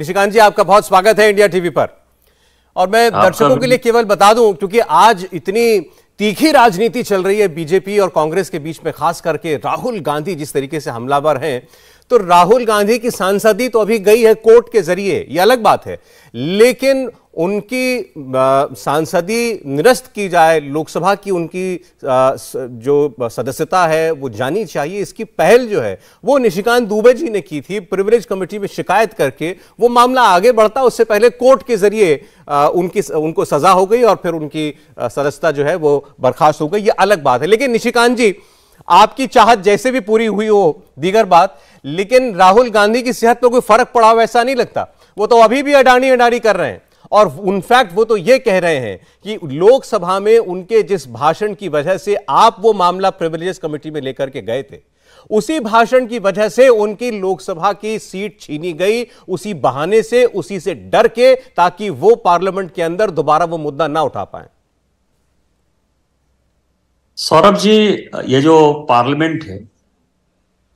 निशिकांत जी आपका बहुत स्वागत है इंडिया टीवी पर और मैं दर्शकों के लिए केवल बता दूं क्योंकि आज इतनी तीखी राजनीति चल रही है बीजेपी और कांग्रेस के बीच में खास करके राहुल गांधी जिस तरीके से हमलावर हैं तो राहुल गांधी की सांसदी तो अभी गई है कोर्ट के जरिए ये अलग बात है लेकिन उनकी सांसदी निरस्त की जाए लोकसभा की उनकी जो सदस्यता है वो जानी चाहिए इसकी पहल जो है वो निशिकांत दुबे जी ने की थी प्रिवरेज कमेटी में शिकायत करके वो मामला आगे बढ़ता उससे पहले कोर्ट के जरिए उनकी उनको सजा हो गई और फिर उनकी सदस्यता जो है वो बर्खास्त हो गई ये अलग बात है लेकिन निशिकांत जी आपकी चाहत जैसे भी पूरी हुई हो दीगर बात लेकिन राहुल गांधी की सेहत पर कोई फर्क पड़ा वैसा ऐसा नहीं लगता वो तो अभी भी अडानी अडानी कर रहे हैं और इनफैक्ट वो तो ये कह रहे हैं कि लोकसभा में उनके जिस भाषण की वजह से आप वो मामला प्रिविलेज कमेटी में लेकर के गए थे उसी भाषण की वजह से उनकी लोकसभा की सीट छीनी गई उसी बहाने से उसी से डर के ताकि वो पार्लियामेंट के अंदर दोबारा वो मुद्दा ना उठा पाए सौरभ जी ये जो पार्लियामेंट है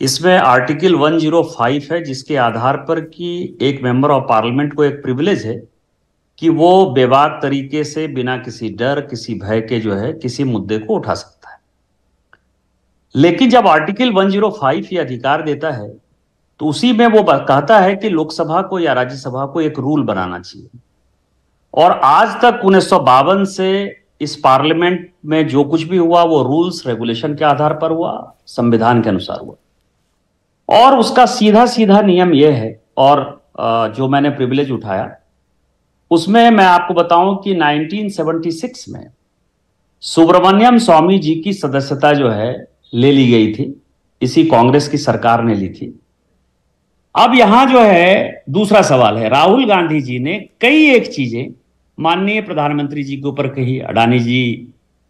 इसमें आर्टिकल 105 है जिसके आधार पर कि एक मेंबर ऑफ पार्लियामेंट को एक प्रिविलेज है कि वो बेबाक तरीके से बिना किसी डर किसी भय के जो है किसी मुद्दे को उठा सकता है लेकिन जब आर्टिकल 105 ये अधिकार देता है तो उसी में वो कहता है कि लोकसभा को या राज्यसभा को एक रूल बनाना चाहिए और आज तक उन्नीस से इस पार्लियामेंट में जो कुछ भी हुआ वो रूल्स रेगुलेशन के आधार पर हुआ संविधान के अनुसार हुआ और उसका सीधा सीधा नियम यह है और जो मैंने प्रिविलेज उठाया उसमें मैं आपको बताऊं कि 1976 में सुब्रमण्यम स्वामी जी की सदस्यता जो है ले ली गई थी इसी कांग्रेस की सरकार ने ली थी अब यहां जो है दूसरा सवाल है राहुल गांधी जी ने कई एक चीजें माननीय प्रधानमंत्री जी के ऊपर कही अडानी जी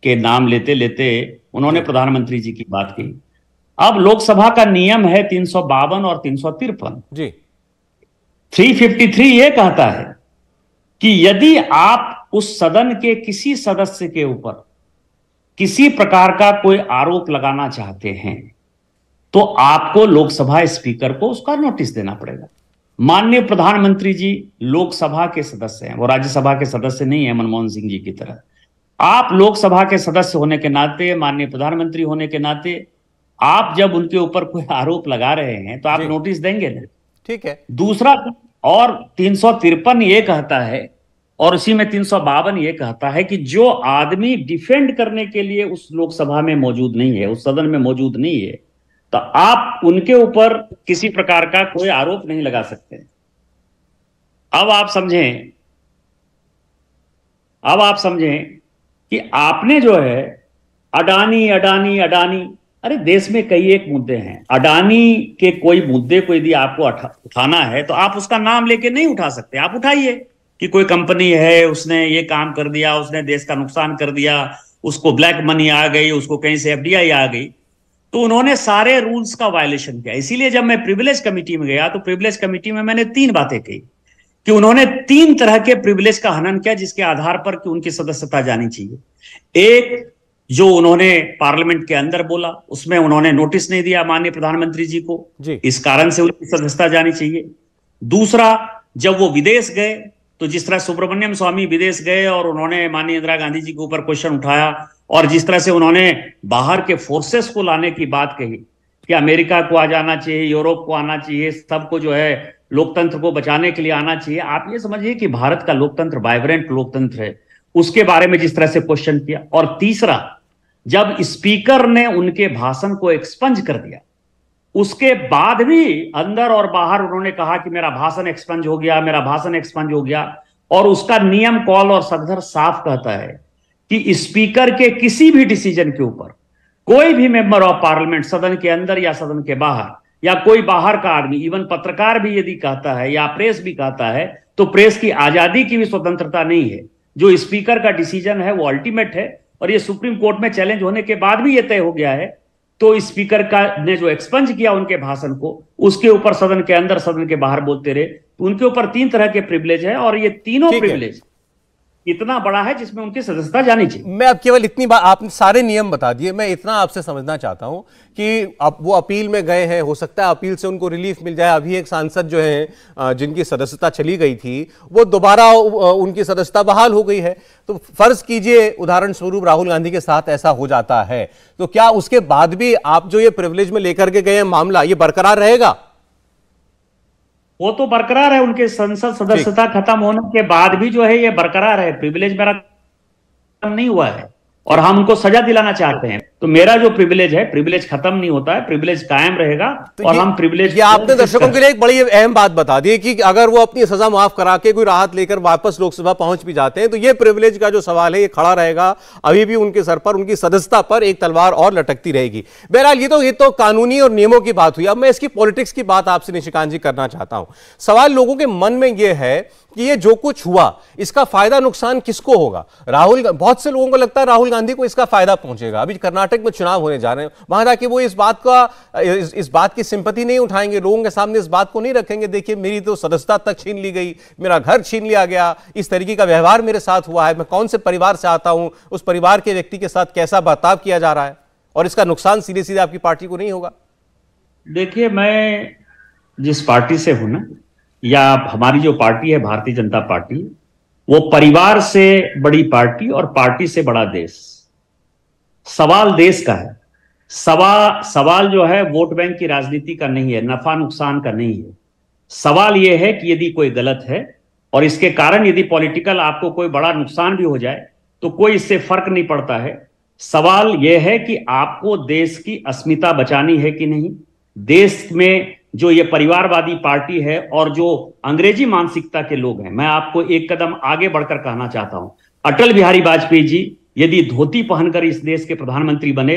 के नाम लेते लेते उन्होंने प्रधानमंत्री जी की बात कही अब लोकसभा का नियम है तीन और तीन जी 353 ये कहता है कि यदि आप उस सदन के किसी सदस्य के ऊपर किसी प्रकार का कोई आरोप लगाना चाहते हैं तो आपको लोकसभा स्पीकर को उसका नोटिस देना पड़ेगा माननीय प्रधानमंत्री जी लोकसभा के सदस्य हैं वो राज्यसभा के सदस्य नहीं है मनमोहन सिंह जी की तरह आप लोकसभा के सदस्य होने के नाते माननीय प्रधानमंत्री होने के नाते आप जब उनके ऊपर कोई आरोप लगा रहे हैं तो आप नोटिस देंगे ना ठीक है दूसरा और तीन ये कहता है और उसी में तीन सौ बावन ये कहता है कि जो आदमी डिफेंड करने के लिए उस लोकसभा में मौजूद नहीं है उस सदन में मौजूद नहीं है तो आप उनके ऊपर किसी प्रकार का कोई आरोप नहीं लगा सकते अब आप समझें अब आप समझें कि आपने जो है अडानी अडानी अडानी अरे देश में कई एक मुद्दे हैं अडानी के कोई मुद्दे को यदि आपको उठाना है तो आप उसका नाम लेके नहीं उठा सकते आप उठाइए कि कोई कंपनी है उसने ये काम कर दिया उसने देश का नुकसान कर दिया उसको ब्लैक मनी आ गई उसको कहीं से एफ आ गई तो उन्होंने सारे रूल्स का वायलेशन किया इसीलिए जब मैं प्रिविलेज कमेटी में गया तो प्रिविलेज कमेटी में मैंने तीन बातें कही कि उन्होंने तीन तरह के प्रिविलेज का हनन किया जिसके आधार पर कि उनकी सदस्यता जानी चाहिए एक जो उन्होंने पार्लियामेंट के अंदर बोला उसमें उन्होंने नोटिस नहीं दिया माननीय प्रधानमंत्री जी को जी। इस कारण से उनकी सदस्यता जानी चाहिए दूसरा जब वो विदेश गए तो जिस तरह सुब्रमण्यम स्वामी विदेश गए और उन्होंने माननीय इंदिरा गांधी जी के ऊपर क्वेश्चन उठाया और जिस तरह से उन्होंने बाहर के फोर्सेस को लाने की बात कही कि अमेरिका को आ जाना चाहिए यूरोप को आना चाहिए सबको जो है लोकतंत्र को बचाने के लिए आना चाहिए आप ये समझिए कि भारत का लोकतंत्र वाइब्रेंट लोकतंत्र है उसके बारे में जिस तरह से क्वेश्चन किया और तीसरा जब स्पीकर ने उनके भाषण को एक्सपंज कर दिया उसके बाद भी अंदर और बाहर उन्होंने कहा कि मेरा भाषण एक्सपंज हो गया मेरा भाषण एक्सपंज हो गया और उसका नियम कॉल और सदर साफ कहता है कि स्पीकर के किसी भी डिसीजन के ऊपर कोई भी मेंबर ऑफ पार्लियामेंट सदन के अंदर या सदन के बाहर या कोई बाहर का आदमी इवन पत्रकार भी यदि कहता है या प्रेस भी कहता है तो प्रेस की आजादी की भी स्वतंत्रता नहीं है जो स्पीकर का डिसीजन है वो अल्टीमेट है और ये सुप्रीम कोर्ट में चैलेंज होने के बाद भी ये तय हो गया है तो स्पीकर का ने जो एक्सपंज किया उनके भाषण को उसके ऊपर सदन के अंदर सदन के बाहर बोलते रहे उनके ऊपर तीन तरह के प्रिविलेज है और ये तीनों प्रिविलेज इतना बड़ा है जिसमें उनकी सदस्यता जानी चाहिए मैं अब केवल इतनी बात आपने सारे नियम बता दिए मैं इतना आपसे समझना चाहता हूं कि अब वो अपील में गए हैं हो सकता है अपील से उनको रिलीफ मिल जाए अभी एक सांसद जो है जिनकी सदस्यता चली गई थी वो दोबारा उनकी सदस्यता बहाल हो गई है तो फर्ज कीजिए उदाहरण स्वरूप राहुल गांधी के साथ ऐसा हो जाता है तो क्या उसके बाद भी आप जो ये प्रिवलेज में लेकर के गए हैं मामला ये बरकरार रहेगा वो तो बरकरार है उनके संसद सदस्यता खत्म होने के बाद भी जो है ये बरकरार है प्रिविलेज मेरा नहीं हुआ है और हम उनको सजा दिलाना चाहते हैं तो मेरा जो प्रिविलेज है प्रिविलेज खत्म नहीं होता है प्रिविलेज कायम रहेगा तो और हम प्रिविलेज ये आपने दर्शकों के लिए एक बड़ी अहम बात बता दी कि अगर वो अपनी सजा माफ करा के कोई राहत लेकर वापस लोकसभा पहुंच भी जाते हैं तो ये प्रिविलेज का जो सवाल है ये खड़ा रहेगा अभी भी उनके सर पर उनकी सदस्यता पर एक तलवार और लटकती रहेगी बहरहाल ये तो ये तो कानूनी और नियमों की बात हुई अब मैं इसकी पॉलिटिक्स की बात आपसे निशिकांत जी करना चाहता हूं सवाल लोगों के मन में यह है कि ये जो कुछ हुआ इसका फायदा नुकसान किसको होगा राहुल बहुत से लोगों को लगता है राहुल गांधी को इसका फायदा पहुंचेगा अभी कर्नाटक कर्नाटक में चुनाव होने जा रहे हैं वहां जाके वो इस बात का इस, बात की सिंपति नहीं उठाएंगे लोगों के सामने इस बात को नहीं रखेंगे देखिए मेरी तो सदस्यता तक छीन ली गई मेरा घर छीन लिया गया इस तरीके का व्यवहार मेरे साथ हुआ है मैं कौन से परिवार से आता हूं उस परिवार के व्यक्ति के साथ कैसा बर्ताव किया जा रहा है और इसका नुकसान सीधे सीधे आपकी पार्टी को नहीं होगा देखिए मैं जिस पार्टी से हूं ना या हमारी जो पार्टी है भारतीय जनता पार्टी वो परिवार से बड़ी पार्टी और पार्टी से बड़ा देश सवाल देश का है सवा सवाल जो है वोट बैंक की राजनीति का नहीं है नफा नुकसान का नहीं है सवाल यह है कि यदि कोई गलत है और इसके कारण यदि पॉलिटिकल आपको कोई बड़ा नुकसान भी हो जाए तो कोई इससे फर्क नहीं पड़ता है सवाल यह है कि आपको देश की अस्मिता बचानी है कि नहीं देश में जो ये परिवारवादी पार्टी है और जो अंग्रेजी मानसिकता के लोग हैं मैं आपको एक कदम आगे बढ़कर कहना चाहता हूं अटल बिहारी वाजपेयी जी यदि धोती पहनकर इस देश के प्रधानमंत्री बने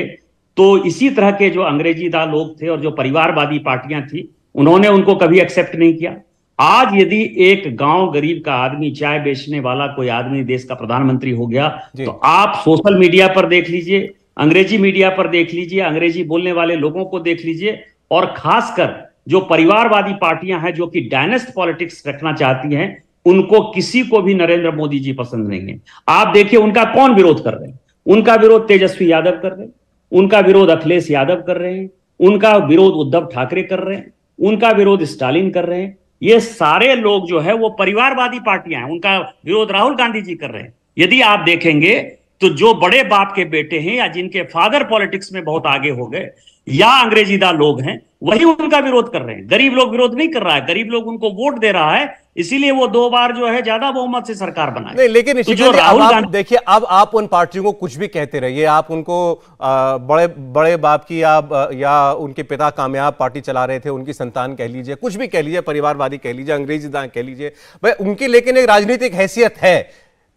तो इसी तरह के जो दा लोग थे और जो परिवारवादी पार्टियां थी उन्होंने उनको कभी एक्सेप्ट नहीं किया आज यदि एक गांव गरीब का आदमी चाय बेचने वाला कोई आदमी देश का प्रधानमंत्री हो गया तो आप सोशल मीडिया पर देख लीजिए अंग्रेजी मीडिया पर देख लीजिए अंग्रेजी बोलने वाले लोगों को देख लीजिए और खासकर जो परिवारवादी पार्टियां हैं जो कि डायनेस्ट पॉलिटिक्स रखना चाहती हैं उनको किसी को भी नरेंद्र मोदी जी पसंद नहीं है आप देखिए उनका कौन विरोध कर रहे हैं उनका विरोध तेजस्वी यादव कर रहे हैं उनका विरोध अखिलेश यादव कर रहे हैं उनका विरोध उद्धव ठाकरे कर रहे हैं उनका विरोध स्टालिन कर रहे हैं ये सारे लोग जो है वो परिवारवादी पार्टियां हैं उनका विरोध राहुल गांधी जी कर रहे हैं यदि आप देखेंगे तो जो बड़े बाप के बेटे हैं या जिनके फादर पॉलिटिक्स में बहुत आगे हो गए या अंग्रेजीदा लोग हैं वही उनका विरोध कर रहे हैं गरीब लोग विरोध नहीं कर रहा है गरीब लोग उनको वोट दे रहा है इसीलिए वो दो बार जो है ज्यादा बहुमत से सरकार बनाए नहीं लेकिन तो जो राहुल गांधी देखिए अब आप उन पार्टियों को कुछ भी कहते रहिए आप उनको बड़े बड़े बाप की या या उनके पिता कामयाब पार्टी चला रहे थे उनकी संतान कह लीजिए कुछ भी कह लीजिए परिवारवादी कह लीजिए अंग्रेजी दान कह लीजिए भाई उनकी लेकिन एक राजनीतिक हैसियत है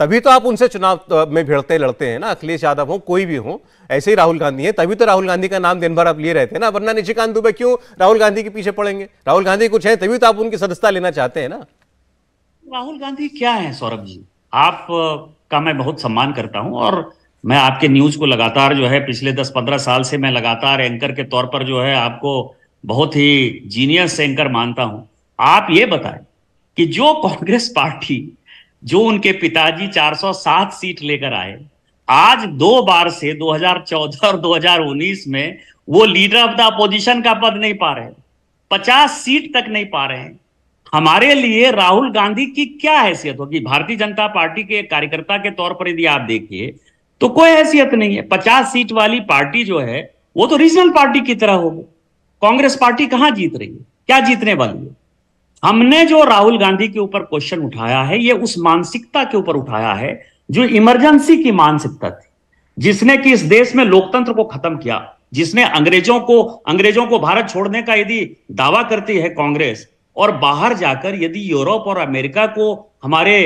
तभी तो आप उनसे चुनाव में भिड़ते लड़ते हैं ना अखिलेश यादव हो कोई भी हो ऐसे ही राहुल गांधी हैं तभी तो राहुल गांधी का नाम दिन भर आप लिए रहते हैं ना वरना निशिकांत दुबे क्यों राहुल गांधी के पीछे पड़ेंगे राहुल गांधी कुछ है तभी तो आप उनकी सदस्यता लेना चाहते हैं ना राहुल गांधी क्या है सौरभ जी आप का मैं बहुत सम्मान करता हूं और मैं आपके न्यूज को लगातार जो है पिछले दस पंद्रह साल से मैं लगातार एंकर के तौर पर जो है आपको बहुत ही जीनियस एंकर मानता हूं आप ये बताएं कि जो कांग्रेस पार्टी जो उनके पिताजी 407 सीट लेकर आए आज दो बार से 2014 और 2019 में वो लीडर ऑफ द अपोजिशन का पद नहीं पा रहे पचास सीट तक नहीं पा रहे हैं हमारे लिए राहुल गांधी की क्या हैसियत होगी भारतीय जनता पार्टी के कार्यकर्ता के तौर पर यदि आप देखिए तो कोई हैसियत नहीं है पचास सीट वाली पार्टी जो है वो तो रीजनल पार्टी की तरह होगी कांग्रेस पार्टी कहां जीत रही है क्या जीतने वाली है हमने जो राहुल गांधी के ऊपर क्वेश्चन उठाया है ये उस मानसिकता के ऊपर उठाया है जो इमरजेंसी की मानसिकता थी जिसने कि इस देश में लोकतंत्र को खत्म किया जिसने अंग्रेजों को अंग्रेजों को भारत छोड़ने का यदि दावा करती है कांग्रेस और बाहर जाकर यदि यूरोप और अमेरिका को हमारे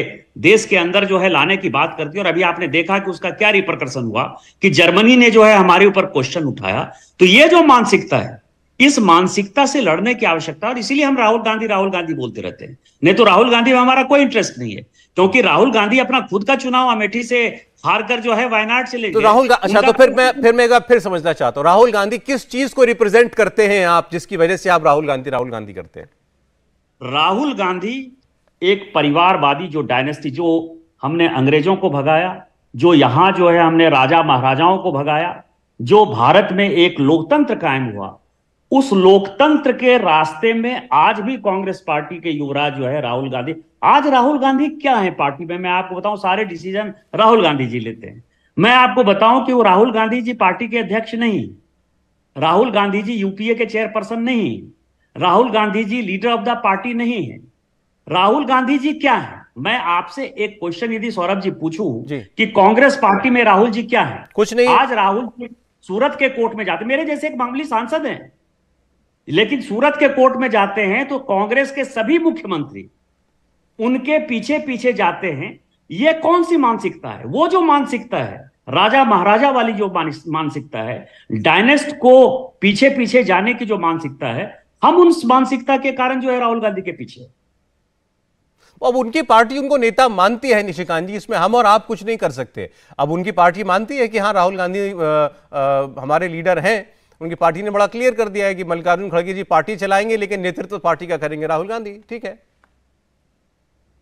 देश के अंदर जो है लाने की बात करती है और अभी आपने देखा कि उसका क्या रिप्रकर्शन हुआ कि जर्मनी ने जो है हमारे ऊपर क्वेश्चन उठाया तो ये जो मानसिकता है इस मानसिकता से लड़ने की आवश्यकता और इसीलिए हम राहुल गांधी राहुल गांधी बोलते रहते हैं नहीं तो राहुल गांधी में हमारा कोई इंटरेस्ट नहीं है क्योंकि राहुल गांधी अपना खुद का चुनाव अमेठी से हार कर जो है वायनाड से ले तो राहुल अच्छा तो फिर मैं फिर मैं फिर समझना चाहता हूँ राहुल गांधी किस चीज को रिप्रेजेंट करते हैं आप जिसकी वजह से आप राहुल गांधी राहुल गांधी करते हैं राहुल गांधी एक परिवारवादी जो डायनेस्टी जो हमने अंग्रेजों को भगाया जो यहां जो है हमने राजा महाराजाओं को भगाया जो भारत में एक लोकतंत्र कायम हुआ उस लोकतंत्र के रास्ते में आज भी कांग्रेस पार्टी के युवराज जो है राहुल गांधी आज राहुल गांधी क्या है पार्टी में मैं आपको बताऊं सारे डिसीजन राहुल गांधी जी लेते हैं मैं आपको बताऊं कि वो राहुल गांधी जी पार्टी के अध्यक्ष नहीं राहुल गांधी जी यूपीए के चेयरपर्सन नहीं Rahul Gandhi ji leader of the party नहीं है राहुल गांधी जी क्या है मैं आपसे एक क्वेश्चन यदि सौरभ जी पूछू कि कांग्रेस पार्टी में राहुल जी क्या है कुछ नहीं आज राहुल जी सूरत के कोर्ट में जाते मेरे जैसे एक मामूली सांसद हैं लेकिन सूरत के कोर्ट में जाते हैं तो कांग्रेस के सभी मुख्यमंत्री उनके पीछे पीछे जाते हैं ये कौन सी मानसिकता है वो जो मानसिकता है राजा महाराजा वाली जो मानसिकता है डायनेस्ट को पीछे पीछे जाने की जो मानसिकता है हम उन मानसिकता के कारण जो है राहुल गांधी के पीछे अब उनकी पार्टी उनको नेता मानती है निशिकांत जी इसमें हम और आप कुछ नहीं कर सकते अब उनकी पार्टी मानती है कि हाँ राहुल गांधी आ, आ, हमारे लीडर हैं उनकी पार्टी ने बड़ा क्लियर कर दिया है कि मल्लिकार्जुन खड़गे जी पार्टी चलाएंगे लेकिन नेतृत्व तो पार्टी का करेंगे राहुल गांधी ठीक है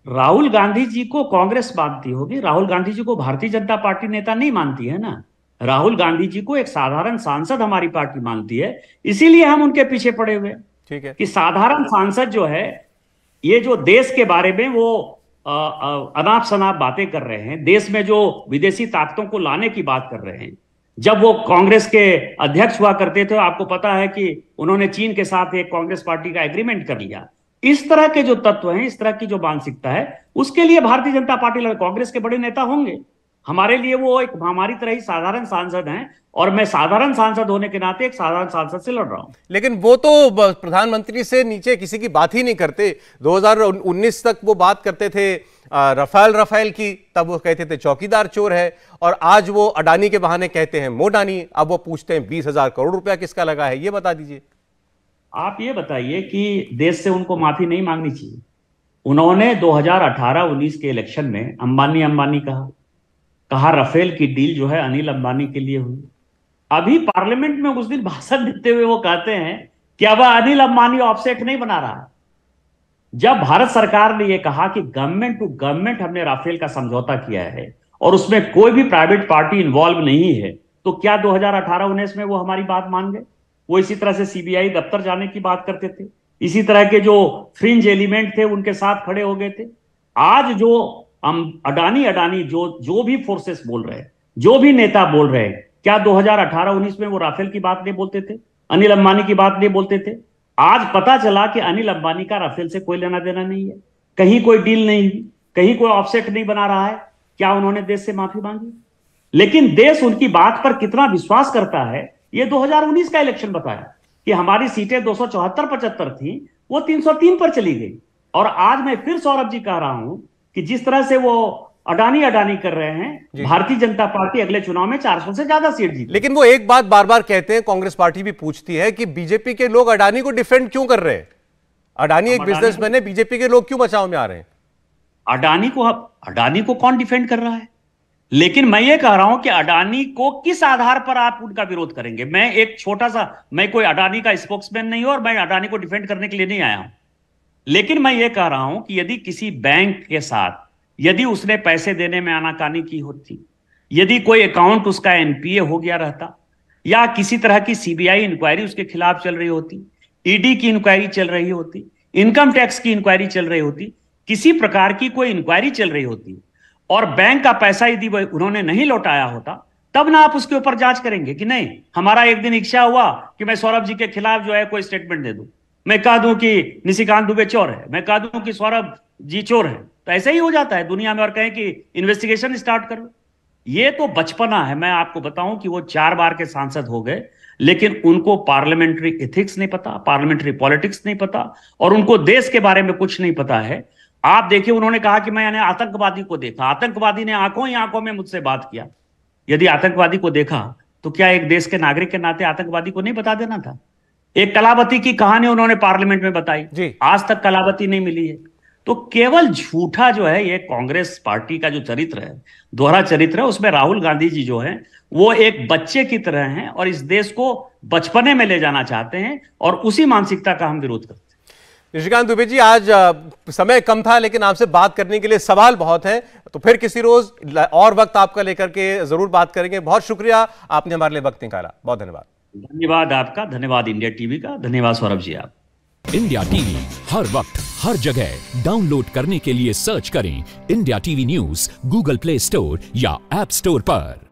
राहुल गांधी जी को कांग्रेस मानती होगी राहुल गांधी जी को भारतीय जनता पार्टी नेता नहीं मानती है ना राहुल गांधी जी को एक साधारण सांसद हमारी पार्टी मानती है इसीलिए हम उनके पीछे पड़े हुए ठीक है कि साधारण सांसद जो है ये जो देश के बारे में वो अनाप शनाप बातें कर रहे हैं देश में जो विदेशी ताकतों को लाने की बात कर रहे हैं जब वो कांग्रेस के अध्यक्ष हुआ करते थे आपको पता है कि उन्होंने चीन के साथ एक कांग्रेस पार्टी का एग्रीमेंट कर लिया इस तरह के जो तत्व हैं इस तरह की जो मानसिकता है उसके लिए भारतीय जनता पार्टी कांग्रेस के बड़े नेता होंगे हमारे लिए वो एक हमारी तरह ही साधारण सांसद हैं और मैं साधारण सांसद होने के नाते एक साधारण सांसद से लड़ रहा हूं लेकिन वो तो प्रधानमंत्री से नीचे किसी की बात ही नहीं करते 2019 तक वो बात करते थे रफाल रफाल की तब वो कहते थे चौकीदार चोर है और आज वो अडानी के बहाने कहते हैं मोडानी अब वो पूछते हैं बीस हजार करोड़ रुपया किसका लगा है ये बता दीजिए आप ये बताइए कि देश से उनको माफी नहीं मांगनी चाहिए उन्होंने 2018-19 के इलेक्शन में अंबानी अंबानी कहा कहा राफेल की डील जो है अनिल अंबानी के लिए हुई अभी पार्लियामेंट में उस दिन भाषण देते हुए वो कहते हैं कि अब अनिल अंबानी ऑफसेट नहीं बना रहा जब भारत सरकार ने यह कहा कि गवर्नमेंट टू गवर्नमेंट हमने राफेल का समझौता किया है और उसमें कोई भी प्राइवेट पार्टी इन्वॉल्व नहीं है तो क्या 2018 उन्नीस में वो हमारी बात मान गए वो इसी तरह से सीबीआई दफ्तर जाने की बात करते थे इसी तरह के जो फ्रिंज एलिमेंट थे उनके साथ खड़े हो गए थे आज जो हम अडानी अडानी जो जो भी फोर्सेस बोल रहे हैं जो भी नेता बोल रहे हैं क्या 2018-19 में वो राफेल की बात नहीं बोलते थे अनिल अंबानी की बात नहीं बोलते थे आज पता चला कि अनिल अंबानी का राफेल से कोई लेना देना नहीं है कहीं कोई डील नहीं कहीं कोई ऑफसेट नहीं बना रहा है क्या उन्होंने देश से माफी मांगी लेकिन देश उनकी बात पर कितना विश्वास करता है ये 2019 का इलेक्शन बताया कि हमारी सीटें दो सौ थी वो 303 पर चली गई और आज मैं फिर सौरभ जी कह रहा हूं कि जिस तरह से वो अडानी अडानी कर रहे हैं भारतीय जनता पार्टी अगले चुनाव में 400 से ज्यादा सीट जीत लेकिन वो एक बात बार बार कहते हैं कांग्रेस पार्टी भी पूछती है कि बीजेपी के लोग अडानी को डिफेंड क्यों कर रहे हैं अडानी एक बिजनेसमैन है बीजेपी के लोग क्यों बचाव में आ रहे हैं अडानी को अडानी को कौन डिफेंड कर रहा है लेकिन मैं ये कह रहा हूं कि अडानी को किस आधार पर आप उनका विरोध करेंगे मैं एक छोटा सा मैं कोई अडानी का स्पोक्समैन नहीं हूं और मैं अडानी को डिफेंड करने के लिए नहीं आया हूं लेकिन मैं ये कह रहा हूं कि यदि किसी बैंक के साथ यदि उसने पैसे देने में आनाकानी की होती यदि कोई अकाउंट उसका एनपीए हो गया रहता या किसी तरह की सीबीआई इंक्वायरी उसके खिलाफ चल रही होती ईडी की इंक्वायरी चल रही होती इनकम टैक्स की इंक्वायरी चल रही होती किसी प्रकार की कोई इंक्वायरी चल रही होती और बैंक का पैसा यदि उन्होंने नहीं लौटाया होता तब ना आप उसके ऊपर जांच करेंगे कि नहीं हमारा एक दिन इच्छा हुआ कि मैं सौरभ जी के खिलाफ जो है कोई स्टेटमेंट दे दूं मैं कह दूं कि निशिकांत दुबे चोर है मैं कह दूं कि सौरभ जी चोर है तो ऐसे ही हो जाता है दुनिया में और कहें कि इन्वेस्टिगेशन स्टार्ट करो ये तो बचपना है मैं आपको बताऊं कि वो चार बार के सांसद हो गए लेकिन उनको पार्लियामेंट्री एथिक्स नहीं पता पार्लियामेंट्री पॉलिटिक्स नहीं पता और उनको देश के बारे में कुछ नहीं पता है आप देखिए उन्होंने कहा कि मैंने आतंकवादी को देखा आतंकवादी ने आंखों ही आंखों में मुझसे बात किया यदि आतंकवादी को देखा तो क्या एक देश के नागरिक के नाते आतंकवादी को नहीं बता देना था एक कलावती की कहानी उन्होंने पार्लियामेंट में बताई जी। आज तक कलावती नहीं मिली है तो केवल झूठा जो है ये कांग्रेस पार्टी का जो चरित्र है दोहरा चरित्र है उसमें राहुल गांधी जी जो है वो एक बच्चे की तरह हैं और इस देश को बचपने में ले जाना चाहते हैं और उसी मानसिकता का हम विरोध करते हैं ऋषिकांत दुबे जी आज समय कम था लेकिन आपसे बात करने के लिए सवाल बहुत हैं तो फिर किसी रोज और वक्त आपका लेकर के जरूर बात करेंगे बहुत शुक्रिया आपने हमारे लिए वक्त निकाला बहुत धन्यवाद धन्यवाद आपका धन्यवाद इंडिया टीवी का धन्यवाद सौरभ जी आप इंडिया टीवी हर वक्त हर जगह डाउनलोड करने के लिए सर्च करें India TV news Google Play Store या एप स्टोर पर